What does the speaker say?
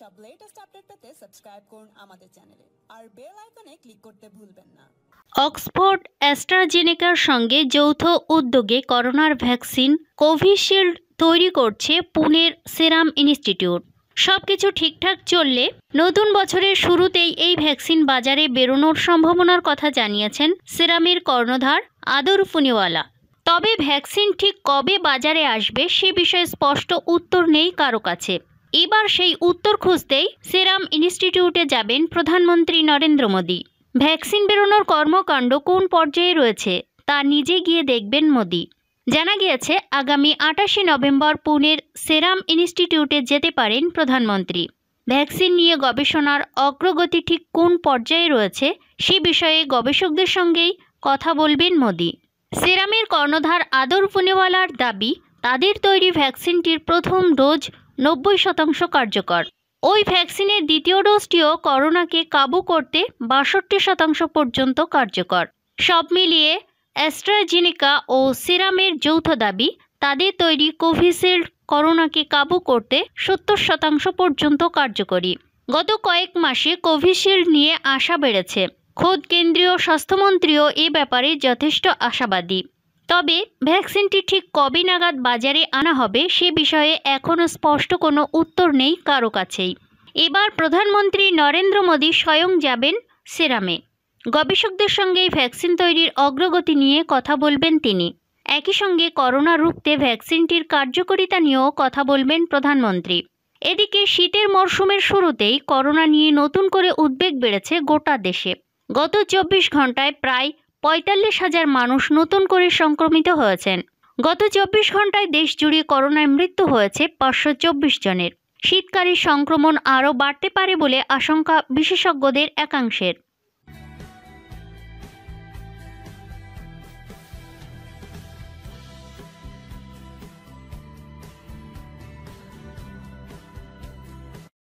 সব latest update পেতে subscribe করুন আমাদের চ্যানেলে আর বেল আইকনে ক্লিক করতে ভুলবেন না অক্সফোর্ড অ্যাস্ট্রাজেনেকার সঙ্গে যৌথ উদ্যোগে করোনার ভ্যাকসিন কোভিশিল্ড তৈরি করছে পুনের সেরাম ইনস্টিটিউট সব কিছু ঠিকঠাক চললে নতুন বছরের শুরুতেই এই ভ্যাকসিন বাজারে বেরোনোর সম্ভাবনার কথা জানিয়েছেন সেরামের কর্ণধার আদর ফুনিওয়ালা তবে ভ্যাকসিন ঠিক কবে বাজারে আসবে সে বিষয়ে স্পষ্ট উত্তর নেই কারো কাছে এবার সেই উত্তর খুঁজতেই সেরাম ইনস্টিটিউটে যাবেন প্রধানমন্ত্রী নরেন্দ্র মোদী ভ্যাকসিন বেরোনোর কর্মকাণ্ড কোন পর্যায়ে রয়েছে তা নিজে গিয়ে দেখবেন মোদি জানা গিয়েছে আগামী আটাশে নভেম্বর পুনের সেরাম ইনস্টিটিউটে যেতে পারেন প্রধানমন্ত্রী ভ্যাকসিন নিয়ে গবেষণার অগ্রগতি ঠিক কোন পর্যায়ে রয়েছে সে বিষয়ে গবেষকদের সঙ্গেই কথা বলবেন মোদি সেরামের কর্ণধার আদর পুনেওয়ালার দাবি তাদের তৈরি ভ্যাকসিনটির প্রথম ডোজ নব্বই শতাংশ কার্যকর ওই ভ্যাকসিনের দ্বিতীয় ডোজটিও করোনাকে কাবু করতে বাষট্টি শতাংশ পর্যন্ত কার্যকর সব মিলিয়ে অ্যাস্ট্রাজেনিকা ও সিরামের যৌথ দাবি তাদের তৈরি কোভিশিল্ড করোনাকে কাবু করতে সত্তর শতাংশ পর্যন্ত কার্যকরী গত কয়েক মাসে কোভিশিল্ড নিয়ে আশা বেড়েছে খোদ কেন্দ্রীয় স্বাস্থ্যমন্ত্রীও এ ব্যাপারে যথেষ্ট আশাবাদী তবে ভ্যাকসিনটি ঠিক কবে নাগাদ বাজারে আনা হবে সে বিষয়ে এখনও স্পষ্ট কোনো উত্তর নেই কারো কাছেই এবার প্রধানমন্ত্রী নরেন্দ্র মোদী স্বয়ং যাবেন সেরামে গবেষকদের সঙ্গে ভ্যাকসিন তৈরির অগ্রগতি নিয়ে কথা বলবেন তিনি একই সঙ্গে করোনা রুখতে ভ্যাকসিনটির কার্যকারিতা নিয়েও কথা বলবেন প্রধানমন্ত্রী এদিকে শীতের মরশুমের শুরুতেই করোনা নিয়ে নতুন করে উদ্বেগ বেড়েছে গোটা দেশে গত চব্বিশ ঘন্টায় প্রায় পঁয়তাল্লিশ হাজার মানুষ নতুন করে সংক্রমিত হয়েছেন গত চব্বিশ ঘন্টায় দেশ জুড়ে করোনায় মৃত্যু হয়েছে পাঁচশো চব্বিশ জনের শীতকালীন সংক্রমণ আরও বাড়তে পারে বলে আশঙ্কা বিশেষজ্ঞদের একাংশের